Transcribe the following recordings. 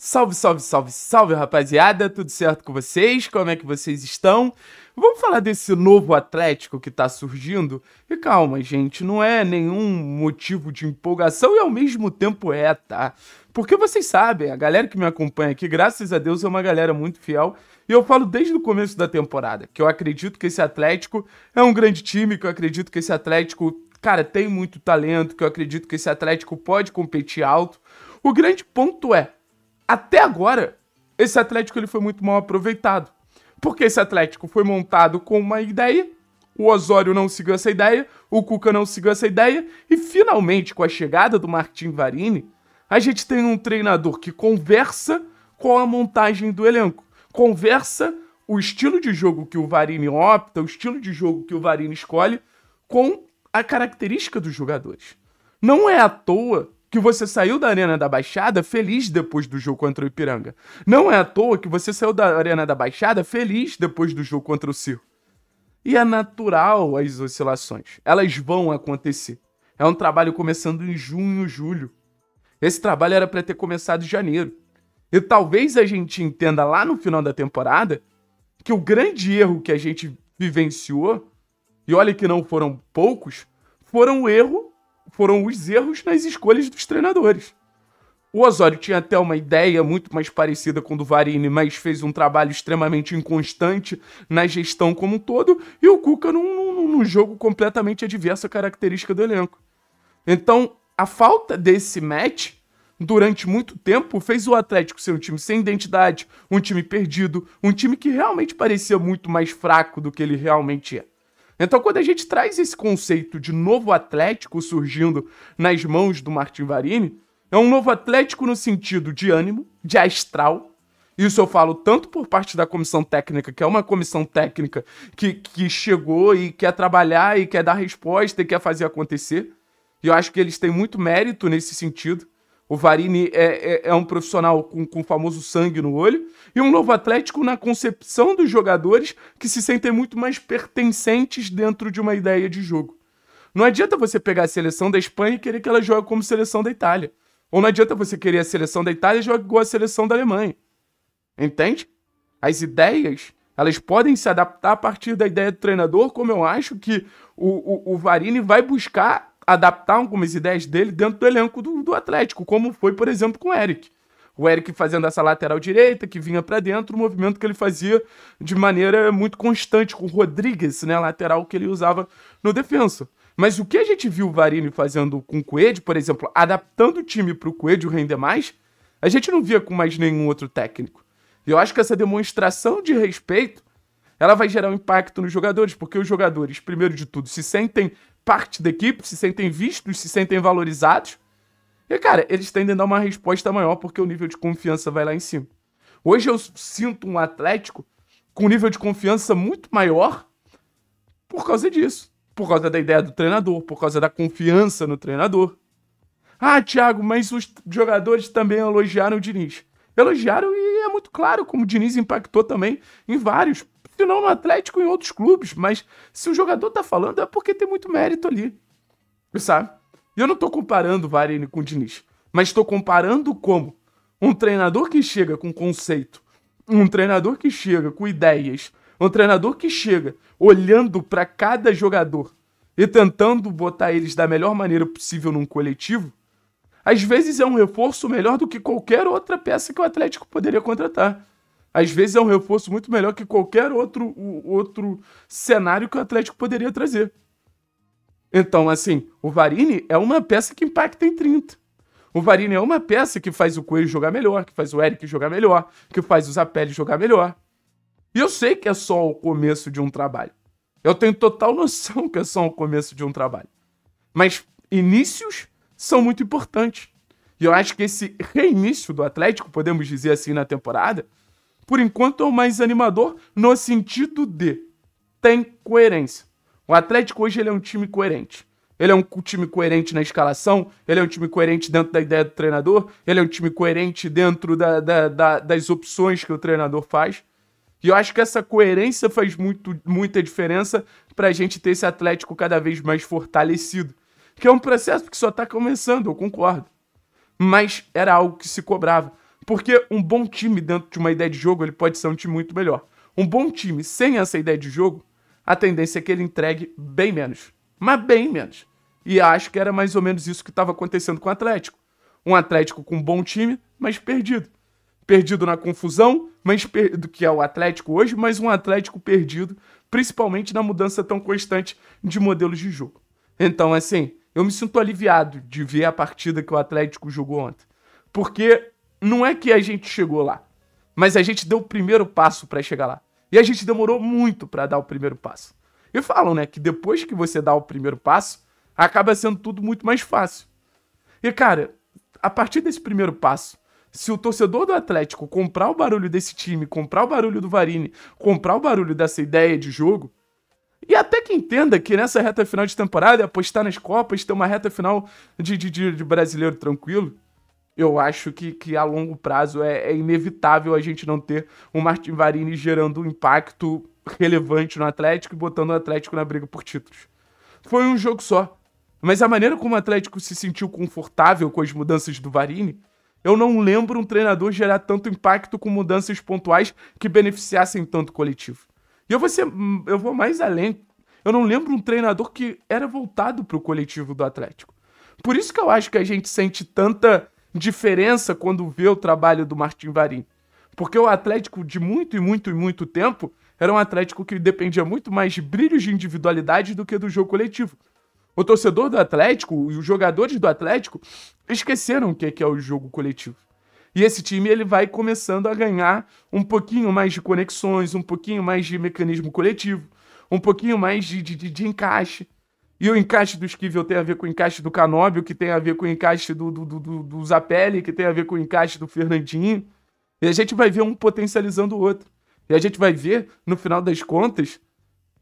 Salve, salve, salve, salve, rapaziada! Tudo certo com vocês? Como é que vocês estão? Vamos falar desse novo Atlético que tá surgindo? E calma, gente, não é nenhum motivo de empolgação e ao mesmo tempo é, tá? Porque vocês sabem, a galera que me acompanha aqui, graças a Deus, é uma galera muito fiel. E eu falo desde o começo da temporada que eu acredito que esse Atlético é um grande time, que eu acredito que esse Atlético, cara, tem muito talento, que eu acredito que esse Atlético pode competir alto. O grande ponto é, até agora, esse Atlético ele foi muito mal aproveitado. Porque esse Atlético foi montado com uma ideia, o Osório não seguiu essa ideia, o Cuca não seguiu essa ideia, e finalmente, com a chegada do Martin Varini, a gente tem um treinador que conversa com a montagem do elenco, conversa o estilo de jogo que o Varini opta, o estilo de jogo que o Varini escolhe, com a característica dos jogadores. Não é à toa que você saiu da Arena da Baixada feliz depois do jogo contra o Ipiranga. Não é à toa que você saiu da Arena da Baixada feliz depois do jogo contra o Circo. E é natural as oscilações. Elas vão acontecer. É um trabalho começando em junho, julho. Esse trabalho era para ter começado em janeiro. E talvez a gente entenda lá no final da temporada que o grande erro que a gente vivenciou, e olha que não foram poucos, foram o erro foram os erros nas escolhas dos treinadores. O Osório tinha até uma ideia muito mais parecida com o do Varini, mas fez um trabalho extremamente inconstante na gestão como um todo, e o Cuca num, num, num jogo completamente adversa à característica do elenco. Então, a falta desse match durante muito tempo fez o Atlético ser um time sem identidade, um time perdido, um time que realmente parecia muito mais fraco do que ele realmente é. Então, quando a gente traz esse conceito de novo Atlético surgindo nas mãos do Martin Varini, é um novo Atlético no sentido de ânimo, de astral. Isso eu falo tanto por parte da comissão técnica, que é uma comissão técnica que, que chegou e quer trabalhar e quer dar resposta e quer fazer acontecer. E eu acho que eles têm muito mérito nesse sentido. O Varini é, é, é um profissional com, com o famoso sangue no olho e um novo Atlético na concepção dos jogadores que se sentem muito mais pertencentes dentro de uma ideia de jogo. Não adianta você pegar a seleção da Espanha e querer que ela jogue como seleção da Itália. Ou não adianta você querer a seleção da Itália e jogar igual a seleção da Alemanha. Entende? As ideias, elas podem se adaptar a partir da ideia do treinador, como eu acho que o, o, o Varini vai buscar adaptar algumas ideias dele dentro do elenco do, do Atlético, como foi, por exemplo, com o Eric. O Eric fazendo essa lateral direita, que vinha para dentro, o movimento que ele fazia de maneira muito constante, com o Rodrigues, né, lateral que ele usava no defensa. Mas o que a gente viu o Varini fazendo com o Coelho, por exemplo, adaptando o time para o Coelho render mais, a gente não via com mais nenhum outro técnico. E eu acho que essa demonstração de respeito, ela vai gerar um impacto nos jogadores, porque os jogadores, primeiro de tudo, se sentem parte da equipe, se sentem vistos, se sentem valorizados. E, cara, eles tendem a dar uma resposta maior porque o nível de confiança vai lá em cima. Hoje eu sinto um Atlético com um nível de confiança muito maior por causa disso. Por causa da ideia do treinador, por causa da confiança no treinador. Ah, Thiago, mas os jogadores também elogiaram o Diniz. Elogiaram e é muito claro como o Diniz impactou também em vários se não no Atlético e em outros clubes, mas se o jogador tá falando é porque tem muito mérito ali. Sabe? E eu não tô comparando o Varane com o Diniz, mas estou comparando como um treinador que chega com conceito, um treinador que chega com ideias, um treinador que chega olhando para cada jogador e tentando botar eles da melhor maneira possível num coletivo, às vezes é um reforço melhor do que qualquer outra peça que o Atlético poderia contratar às vezes é um reforço muito melhor que qualquer outro, outro cenário que o Atlético poderia trazer. Então, assim, o Varini é uma peça que impacta em 30. O Varini é uma peça que faz o Coelho jogar melhor, que faz o Eric jogar melhor, que faz o Zapelli jogar melhor. E eu sei que é só o começo de um trabalho. Eu tenho total noção que é só o começo de um trabalho. Mas inícios são muito importantes. E eu acho que esse reinício do Atlético, podemos dizer assim, na temporada, por enquanto é o mais animador no sentido de tem coerência. O Atlético hoje ele é um time coerente. Ele é um time coerente na escalação, ele é um time coerente dentro da ideia do treinador, ele é um time coerente dentro da, da, da, das opções que o treinador faz. E eu acho que essa coerência faz muito, muita diferença para a gente ter esse Atlético cada vez mais fortalecido. Que é um processo que só está começando, eu concordo. Mas era algo que se cobrava. Porque um bom time dentro de uma ideia de jogo, ele pode ser um time muito melhor. Um bom time sem essa ideia de jogo, a tendência é que ele entregue bem menos. Mas bem menos. E acho que era mais ou menos isso que estava acontecendo com o Atlético. Um Atlético com um bom time, mas perdido. Perdido na confusão, mas do que é o Atlético hoje, mas um Atlético perdido, principalmente na mudança tão constante de modelos de jogo. Então, assim, eu me sinto aliviado de ver a partida que o Atlético jogou ontem. Porque não é que a gente chegou lá, mas a gente deu o primeiro passo para chegar lá. E a gente demorou muito para dar o primeiro passo. E falam, né, que depois que você dá o primeiro passo, acaba sendo tudo muito mais fácil. E cara, a partir desse primeiro passo, se o torcedor do Atlético comprar o barulho desse time, comprar o barulho do Varini, comprar o barulho dessa ideia de jogo, e até que entenda que nessa reta final de temporada, é apostar nas Copas, ter uma reta final de, de, de brasileiro tranquilo, eu acho que, que a longo prazo é, é inevitável a gente não ter o Martin Varini gerando um impacto relevante no Atlético e botando o Atlético na briga por títulos. Foi um jogo só. Mas a maneira como o Atlético se sentiu confortável com as mudanças do Varini, eu não lembro um treinador gerar tanto impacto com mudanças pontuais que beneficiassem tanto o coletivo. E eu vou, ser, eu vou mais além. Eu não lembro um treinador que era voltado para o coletivo do Atlético. Por isso que eu acho que a gente sente tanta diferença quando vê o trabalho do Martim Varim. Porque o Atlético de muito e muito e muito tempo era um Atlético que dependia muito mais de brilhos de individualidade do que do jogo coletivo. O torcedor do Atlético e os jogadores do Atlético esqueceram o que é, é o jogo coletivo. E esse time ele vai começando a ganhar um pouquinho mais de conexões, um pouquinho mais de mecanismo coletivo, um pouquinho mais de, de, de encaixe. E o encaixe do Esquivel tem a ver com o encaixe do Canóbio, que tem a ver com o encaixe do, do, do, do Zapelli, que tem a ver com o encaixe do Fernandinho. E a gente vai ver um potencializando o outro. E a gente vai ver, no final das contas,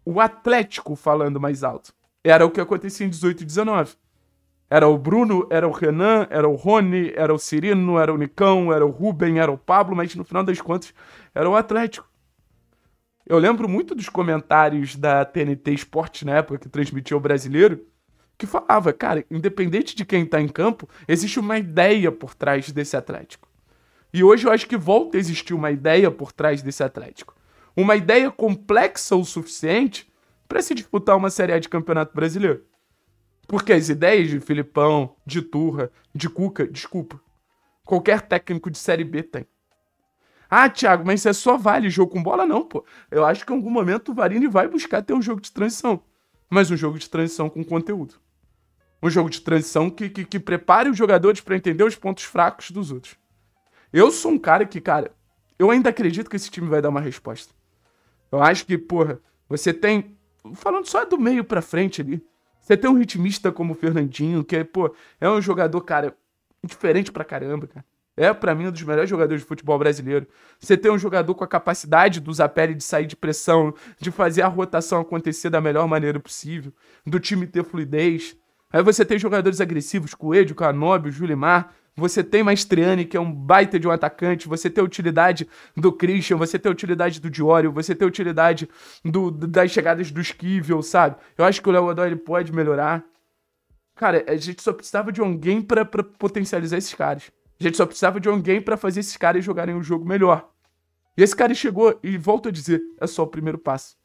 o Atlético falando mais alto. Era o que acontecia em 18 e 19. Era o Bruno, era o Renan, era o Rony, era o Cirino, era o Nicão, era o Rubem, era o Pablo, mas no final das contas era o Atlético. Eu lembro muito dos comentários da TNT Esporte na época que transmitia o brasileiro, que falava, cara, independente de quem está em campo, existe uma ideia por trás desse Atlético. E hoje eu acho que volta a existir uma ideia por trás desse Atlético. Uma ideia complexa o suficiente para se disputar uma Série A de Campeonato Brasileiro. Porque as ideias de Filipão, de Turra, de Cuca, desculpa, qualquer técnico de Série B tem. Ah, Thiago, mas isso é só vale jogo com bola? Não, pô. Eu acho que em algum momento o Varini vai buscar ter um jogo de transição. Mas um jogo de transição com conteúdo. Um jogo de transição que, que, que prepare os jogadores para entender os pontos fracos dos outros. Eu sou um cara que, cara, eu ainda acredito que esse time vai dar uma resposta. Eu acho que, porra, você tem. Falando só do meio pra frente ali. Você tem um ritmista como o Fernandinho, que, é, pô, é um jogador, cara, diferente pra caramba, cara. É, para mim, um dos melhores jogadores de futebol brasileiro. Você tem um jogador com a capacidade do Zapelli de sair de pressão, de fazer a rotação acontecer da melhor maneira possível, do time ter fluidez. Aí você tem jogadores agressivos, Coelho, Canóbio, Julimar. Você tem Maestriani, que é um baita de um atacante. Você tem a utilidade do Christian, você tem a utilidade do Diório, você tem a utilidade do, das chegadas do Esquivel, sabe? Eu acho que o Léo ele pode melhorar. Cara, a gente só precisava de alguém para potencializar esses caras. A gente só precisava de alguém para fazer esses caras jogarem o um jogo melhor. E esse cara chegou e volto a dizer, é só o primeiro passo.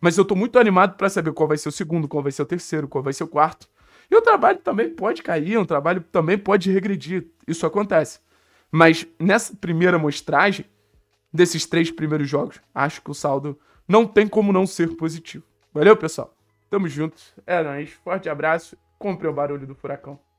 Mas eu tô muito animado para saber qual vai ser o segundo, qual vai ser o terceiro, qual vai ser o quarto. E o trabalho também pode cair, um trabalho também pode regredir. Isso acontece. Mas nessa primeira mostragem desses três primeiros jogos, acho que o saldo não tem como não ser positivo. Valeu, pessoal. Tamo junto. É nóis. Forte abraço. Compre o barulho do furacão.